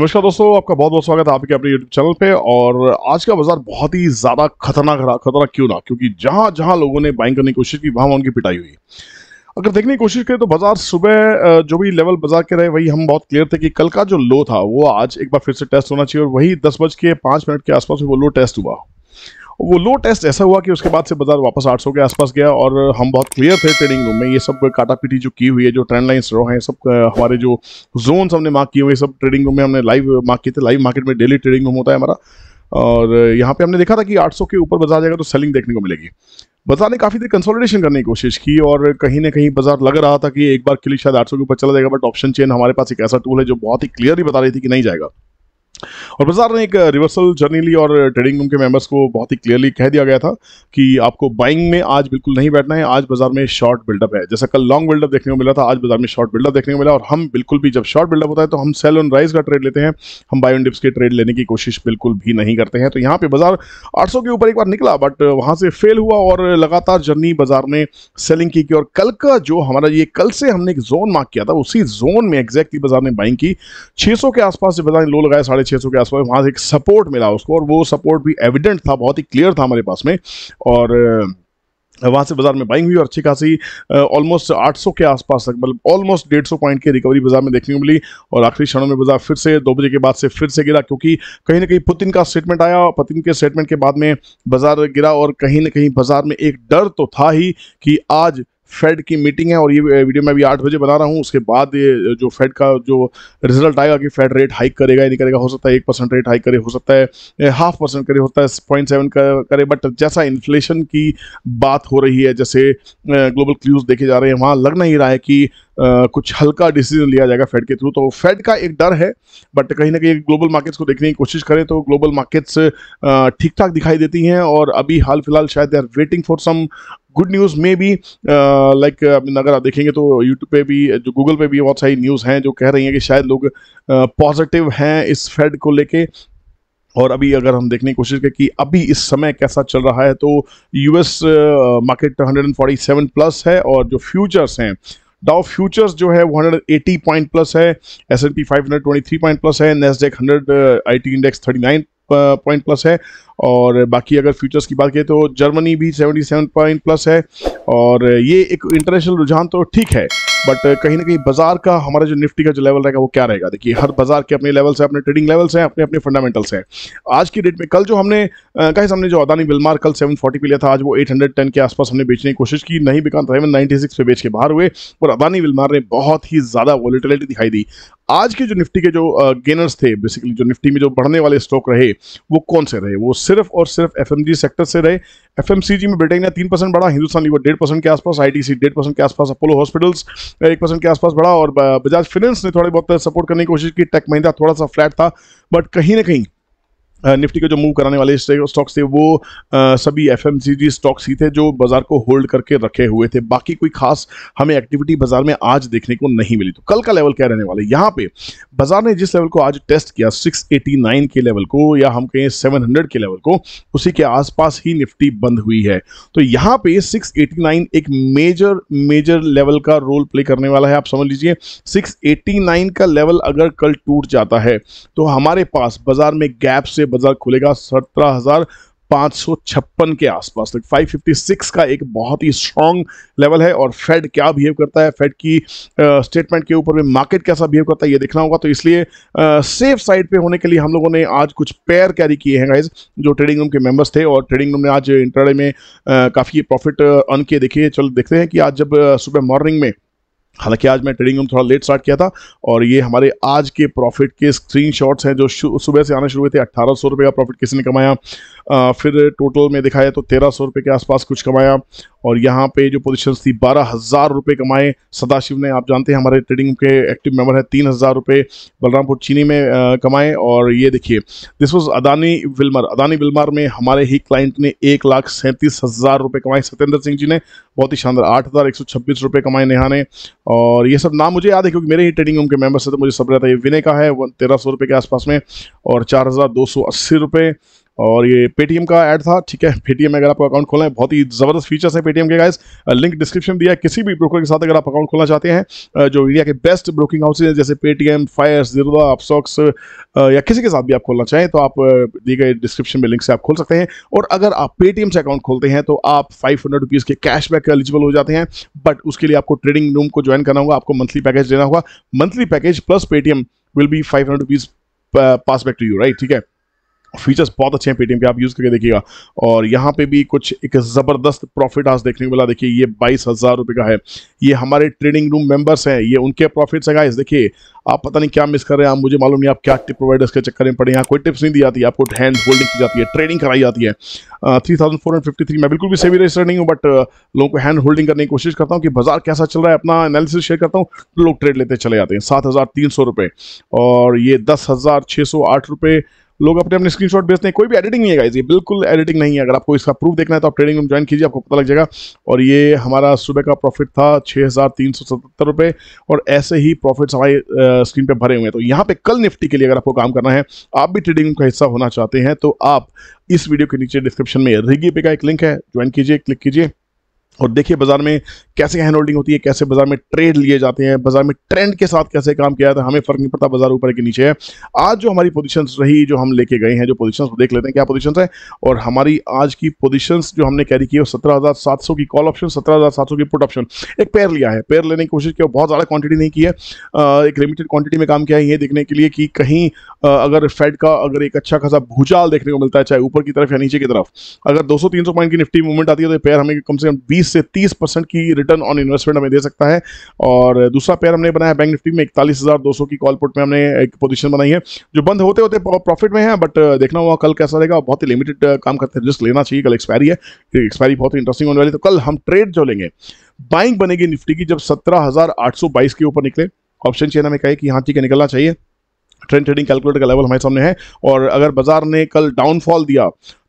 नमस्कार दोस्तों आपका बहुत बहुत स्वागत है आपके अपने यूट्यूब चैनल पे और आज का बाजार बहुत ही ज्यादा खतरनाक रहा खतरनाक क्यों ना क्योंकि जहां जहां लोगों ने बाइंग करने की कोशिश की वहां उनकी पिटाई हुई अगर देखने की कोशिश करें तो बाजार सुबह जो भी लेवल बाजार के रहे वही हम बहुत क्लियर थे कि कल का जो लो था वो आज एक बार फिर से टेस्ट होना चाहिए और वही दस बज के पांच मिनट के आसपास वो लो टेस्ट हुआ वो लो टेस्ट ऐसा हुआ कि उसके बाद से बाजार वापस 800 के आसपास गया और हम बहुत क्लियर थे ट्रेडिंग रूम में ये सब काटा पीटी जो की हुई है जो ट्रेंड लाइन्स रो हैं सब हमारे जो जोन हमने मार्क किए हुए सब ट्रेडिंग रूम में हमने लाइव मार्क किए थे लाइव मार्केट में डेली ट्रेडिंग रूम होता है हमारा और यहाँ पे हमने देखा था कि 800 के ऊपर बाजार जाएगा तो सेलिंग देखने को मिलेगी बाजार ने काफ़ी देर कंसोलिडेशन करने की कोशिश की और कहीं ना कहीं बाजार लग रहा था कि एक बार क्लिक शायद 800 के ऊपर चला जाएगा बट ऑप्शन चेन हमारे पास एक ऐसा टूल है जो बहुत ही क्लियरली बता रही थी कि नहीं जाएगा और बाजार ने एक रिवर्सल जर्नी ली और ट्रेडिंग रूम के मेंबर्स को बहुत ही क्लियरली कह दिया गया था कि आपको बाइंग में आज बिल्कुल नहीं बैठना है आज बाजार में शॉर्ट बिल्डअप है जैसा कल लॉन्ग बिल्डअप देखने को मिला था आज बाजार में शॉर्ट बिल्डअप देखने को मिला और हम बिल्कुल भी जब शॉर्ट बिल्डअप होता है तो हम सेल ऑन राइज का ट्रेड लेते हैं हम बायो डिप्स के ट्रेड लेने की कोशिश बिल्कुल भी नहीं करते हैं तो यहाँ पे बाजार आठ के ऊपर एक बार निकला बट वहाँ से फेल हुआ और लगातार जर्नी बाजार ने सेलिंग की, और कल का जो हमारा ये कल से हमने एक जोन मार्क किया था उसी जोन में एग्जैक्टली बाजार ने बाइंग की 600 के आसपास से बाजार ने लो लगाया साढ़े छः सौ के आसपास वहाँ से एक सपोर्ट मिला उसको और वो सपोर्ट भी एविडेंट था बहुत ही क्लियर था हमारे पास में और वहाँ से बाजार में बाइंग हुई और अच्छी खासी ऑलमोस्ट 800 के आसपास तक मतलब ऑलमोस्ट 150 पॉइंट की रिकवरी बाजार में देखने को मिली और आखिरी क्षणों में बाजार फिर से दो बजे के बाद से फिर से गिरा क्योंकि कहीं ना कहीं पुतिन का स्टेटमेंट आया और पुतिन के स्टेटमेंट के बाद में बाजार गिरा और कहीं ना कहीं बाजार में एक डर तो था ही कि आज फेड की मीटिंग है और ये वीडियो मैं अभी आठ बजे बना रहा हूँ उसके बाद ये जो फेड का जो रिजल्ट आएगा कि फेड रेट हाइक करेगा या नहीं करेगा हो सकता है एक परसेंट रेट हाइक करे हो सकता है हाफ परसेंट करे होता है पॉइंट सेवन करे बट जैसा इन्फ्लेशन की बात हो रही है जैसे ग्लोबल क्ल्यूज देखे जा रहे हैं वहाँ लग नहीं रहा है कि Uh, कुछ हल्का डिसीजन लिया जाएगा फेड के थ्रू तो फेड का एक डर है बट कहीं ना कहीं ग्लोबल मार्केट्स को देखने की कोशिश करें तो ग्लोबल मार्केट्स ठीक ठाक दिखाई देती हैं और अभी हाल फिलहाल शायद they are waiting for some good news में भी लाइक अगर आप देखेंगे तो यूट्यूब पे भी जो गूगल पे भी बहुत सारी न्यूज़ हैं जो कह रही हैं कि शायद लोग पॉजिटिव uh, हैं इस फेड को लेके और अभी अगर हम देखने की कोशिश करें कि अभी इस समय कैसा चल रहा है तो यूएस मार्केट 147 प्लस है और जो फ्यूचर्स हैं डाउ फ्यूचर्स जो है वो 180 पॉइंट प्लस है S N P five point plus है Nasdaq 100 IT index 39 point plus है और बाकी अगर फ्यूचर्स की बात करें तो जर्मनी भी 77 पॉइंट प्लस है और ये एक इंटरनेशनल रुझान तो ठीक है बट कहीं ना कहीं बाजार का हमारा जो निफ्टी का जो लेवल रहेगा वो क्या रहेगा देखिए हर बाजार के अपने लेवल्स हैं अपने ट्रेडिंग लेवल्स हैं अपने अपने फंडामेंटल्स हैं आज की डेट में कल जो हमने कहीं हमने जो अदानी बिलमार कल 740 पे लिया था आज वो 810 के आसपास हमने बेचने की कोशिश की नहीं बिका सेवन तो पे बेच के बाहर हुए और अदानी बिलमार ने बहुत ही ज़्यादा वॉलीटिलिटी दिखाई दी आज के जो निफ्टी के जो गेनर्स थे बेसिकली जो निफ्टी में जो बढ़ने वाले स्टॉक रहे वो कौन से रहे वो सिर्फ और सिर्फ एफ सेक्टर से रहे एफ में ब्रिटेनिया तीन परसेंट बढ़ा हिंदुस्तान लीवर डेढ़ परसेंट के आसपास आई टी सी डेढ़ परसेंट के आसपास अपोलो हॉस्पिटल्स एक परसेंट के आसपास बढ़ा और बजाज फिनेंस ने थोड़े बहुत सपोर्ट करने की कोशिश की टेक महिंदा थोड़ा सा फ्लैट था बट कहीं ना कहीं निफ्टी के जो मूव कराने वाले स्टॉक्स थे वो आ, सभी एफ स्टॉक्स ही थे जो बाजार को होल्ड करके रखे हुए थे बाकी कोई खास हमें एक्टिविटी बाजार में आज देखने को नहीं मिली तो कल का लेवल क्या रहने वाला है यहाँ पे बाजार ने जिस लेवल को आज टेस्ट किया 689 के लेवल को या हम कहें 700 के लेवल को उसी के आसपास ही निफ्टी बंद हुई है तो यहाँ पे सिक्स एक मेजर मेजर लेवल का रोल प्ले करने वाला है आप समझ लीजिए सिक्स का लेवल अगर कल टूट जाता है तो हमारे पास बाजार में गैप से बाजार खुलेगा सत्रह हजार 556 के आसपास तक तो 556 का एक बहुत ही स्ट्रॉन्ग लेवल है और फेड क्या बिहेव करता है फेड की स्टेटमेंट के ऊपर में मार्केट कैसा बिहेव करता है ये देखना होगा तो इसलिए सेफ साइड पे होने के लिए हम लोगों ने आज कुछ पेयर कैरी किए हैं गाइज जो ट्रेडिंग रूम के मेंबर्स थे और ट्रेडिंग रूम ने आज इंटरडे में काफ़ी प्रॉफिट अर्न किए देखिए चलो देखते हैं कि आज जब सुबह मॉर्निंग में हालांकि आज मैं ट्रेडिंग रूम थोड़ा लेट स्टार्ट किया था और ये हमारे आज के प्रॉफिट के स्क्रीनशॉट्स हैं जो सुबह से आने शुरू हुए थे अट्ठारह सौ रुपये का प्रॉफिट किसी ने कमाया आ, फिर टोटल में दिखाया तो तेरह सौ के आसपास कुछ कमाया और यहाँ पे जो पोजीशन थी बारह हज़ार रुपये कमाए सदाशिव ने आप जानते हैं हमारे ट्रेडिंग के एक्टिव मेंबर है तीन हज़ार रुपये बलरामपुर चीनी में कमाए और ये देखिए this was Adani Wilmar Adani Wilmar में हमारे ही क्लाइंट ने एक लाख सैंतीस हज़ार रुपये कमाए सत्येंद्र सिंह जी ने बहुत ही शानदार आठ हज़ार एक सौ छब्बीस रुपये कमाए नेहा ने और ये सब नाम मुझे याद है क्योंकि मेरे ही ट्रेडिंग रूम के मेंबर से तो मुझे सब रहता है ये विनय का है तेरह सौ रुपये के आसपास में और चार हज़ार दो सौ अस्सी रुपये और ये पेटीएम का ऐड था ठीक है पेटीएम में अगर आप अकाउंट खोलना है बहुत ही ज़बरदस्त फीचर्स है पेटीएम के गाइस लिंक डिस्क्रिप्शन दिया है किसी भी ब्रोकर के साथ अगर आप अकाउंट खोलना चाहते हैं जो इंडिया के बेस्ट ब्रोकिंग हाउसेज है जैसे पेटीएम फायर जीरोदा अपसॉक्स या किसी के साथ भी आप खोलना चाहें तो आप दिए गए डिस्क्रिप्शन में लिंक से आप खोल सकते हैं और अगर आप पेटीएम से अकाउंट खोलते हैं तो आप फाइव हंड्रेड रुपीज़ के कैशबैक बैक एलिजिबल हो जाते हैं बट उसके लिए आपको ट्रेडिंग रूम को ज्वाइन करना होगा आपको मंथली पैकेज देना होगा monthly package plus Paytm will be five hundred rupees pass back to you right ठीक है फीचर्स बहुत अच्छे हैं पेटीएम के आप यूज़ करके देखिएगा और यहाँ पे भी कुछ एक ज़बरदस्त प्रॉफिट आज देखने को मिला देखिए ये बाईस हज़ार रुपये का है ये हमारे ट्रेडिंग रूम मेंबर्स हैं ये उनके प्रॉफिट्स है गाइस देखिए आप पता नहीं क्या मिस कर रहे हैं आप मुझे मालूम नहीं आप क्या टिप प्रोवाइडर्स के चक्कर में पड़े यहाँ कोई टिप्स नहीं दी जाती आपको हैंड होल्डिंग की जाती है ट्रेडिंग कराई जाती है three thousand four hundred fifty three मैं बिल्कुल भी सेवी रजिस्टर नहीं हूँ बट लोगों को हैंड होल्डिंग करने की कोशिश करता हूँ कि बाजार कैसा चल रहा है अपना एनालिसिस शेयर करता हूँ लोग ट्रेड लेते चले जाते हैं सात हज़ार तीन सौ रुपये और ये दस हज़ार छः सौ आठ रुपये लोग अपने अपने स्क्रीनशॉट भेजते हैं कोई भी एडिटिंग नहीं है गाइज ये बिल्कुल एडिटिंग नहीं है अगर आपको इसका प्रूफ देखना है तो आप ट्रेडिंग रूम ज्वाइन कीजिए आपको पता लग जाएगा और ये हमारा सुबह का प्रॉफिट था छः हज़ार और ऐसे ही प्रॉफिट्स हमारे स्क्रीन पर भरे हुए हैं तो यहाँ पे कल निफ्टी के लिए अगर आपको काम करना है आप भी ट्रेडिंग का हिस्सा होना चाहते हैं तो आप इस वीडियो के नीचे डिस्क्रिप्शन में रिगी पे का एक लिंक है ज्वाइन कीजिए क्लिक कीजिए और देखिए बाजार में कैसे हैंड होल्डिंग होती है कैसे बाजार में ट्रेड लिए जाते हैं बाजार में ट्रेंड के साथ कैसे काम किया जाता है हमें फर्क नहीं पड़ता बाजार ऊपर के नीचे है आज जो हमारी पोजिशन रही जो हम लेके गए हैं जो पोजिशन देख लेते हैं क्या पोजिशन है और हमारी आज की पोजिशन जो हमने कैरी की है सत्रह की कॉल ऑप्शन सत्रह की पुट ऑप्शन एक पेयर लिया है पेयर लेने की कोशिश की बहुत ज़्यादा क्वांटिटी नहीं की है एक लिमिटेड क्वांटिटी में काम किया है ये देखने के लिए कि कहीं अगर फेड का अगर एक अच्छा खासा भूचाल देखने को मिलता है चाहे ऊपर की तरफ या नीचे की तरफ अगर 200-300 पॉइंट की निफ्टी मूवमेंट आती है तो पेयर हमें कम से कम 20 से 30 परसेंट की रिटर्न ऑन इन्वेस्टमेंट हमें दे सकता है और दूसरा पेयर हमने बनाया बैंक निफ्टी में इकतालीस हजार दो सौ की कॉल पुट में हमने एक पोजीशन बनाई है जो बंद होते होते प्रॉफिट में है बट देखना होगा कल कैसा रहेगा बहुत ही लिमिटेड काम करते हैं रिस्क लेना चाहिए कल एक्सपायरी है एक्सपायरी बहुत ही इंटरेस्टिंग होने वाली तो कल हम ट्रेड जो लेंगे बाइंग बनेगी निफ्टी की जब 17,822 के ऊपर निकले ऑप्शन चेन हमें कहे कि हाँ ठीक है निकलना चाहिए ट्रेंड ट्रेडिंग कैलकुलेटर का लेवल हमारे सामने है और अगर बाजार ने कल डाउनफॉल दिया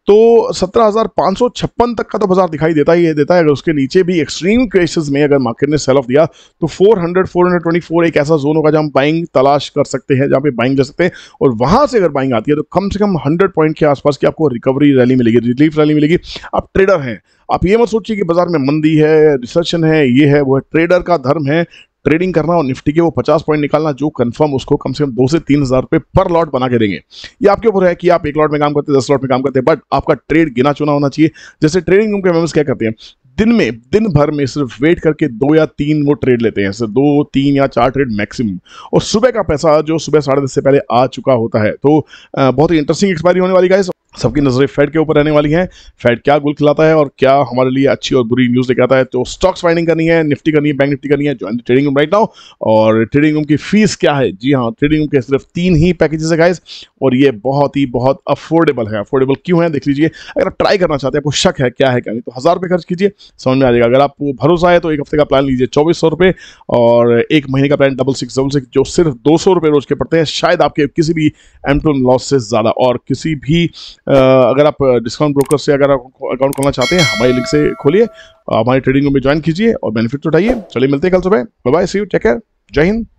तो सत्रह तक का तो बाजार दिखाई देता ही देता है अगर उसके नीचे भी एक्सट्रीम केसेस में अगर मार्केट ने सेल ऑफ दिया तो 400 424 एक ऐसा जोन होगा जहां हम बाइंग तलाश कर सकते हैं जहां पे बाइंग जा सकते हैं और वहां से अगर बाइंग आती है तो कम से कम 100 पॉइंट के आसपास की आपको रिकवरी रैली मिलेगी रिलीफ रैली मिलेगी आप ट्रेडर हैं आप ये मत सोचिए कि बाजार में मंदी है रिसेशन है ये है वो है ट्रेडर का धर्म है ट्रेडिंग करना और निफ्टी के वो पचास पॉइंट निकालना जो कंफर्म उसको कम से कम दो से तीन हजार रुपये पर लॉट बना के देंगे ये आपके ऊपर है कि आप एक लॉट में काम करते हैं दस लॉट में काम करते हैं बट आपका ट्रेड गिना चुना होना चाहिए जैसे ट्रेडिंग रूम के मेम्बर्स क्या करते हैं दिन में दिन भर में सिर्फ वेट करके दो या तीन वो ट्रेड लेते हैं सिर्फ दो तीन या चार ट्रेड मैक्सिमम और सुबह का पैसा जो सुबह साढ़े दस से पहले आ चुका होता है तो बहुत ही इंटरेस्टिंग एक्सपायरी होने वाली गाइस सबकी नजरें फेड के ऊपर रहने वाली हैं फेड क्या गुल खिलाता है और क्या हमारे लिए अच्छी और बुरी न्यूज लेके आता है तो स्टॉक्स फाइंडिंग करनी है निफ्टी करनी है बैंक निफ्टी करनी है join trading room right now और ट्रेडिंग रूम की फीस क्या है जी हाँ ट्रेडिंग रूम के सिर्फ तीन ही पैकेजेस है गाइस और ये बहुत ही बहुत अफोर्डेबल है अफोर्डेबल क्यों है देख लीजिए अगर आप ट्राई करना चाहते हैं आपको शक है क्या है क्या नहीं तो हज़ार रुपये खर्च कीजिए समझ में आ जाएगा अगर आपको भरोसा है तो एक हफ्ते का प्लान लीजिए चौबीस सौ रुपये और एक महीने का plan double six double six जो सिर्फ दो सौ रुपये रोज के पड़ते हैं शायद आपके किसी भी एमटोन लॉस से ज़्यादा और किसी भी अगर आप डिस्काउंट ब्रोकर से अगर आप अकाउंट खोलना चाहते हैं हमारे लिंक से खोलिए हमारी ट्रेडिंग में ज्वाइन कीजिए और बेनिफिट उठाइए चलिए मिलते हैं कल सुबह bye see you take care जय हिंद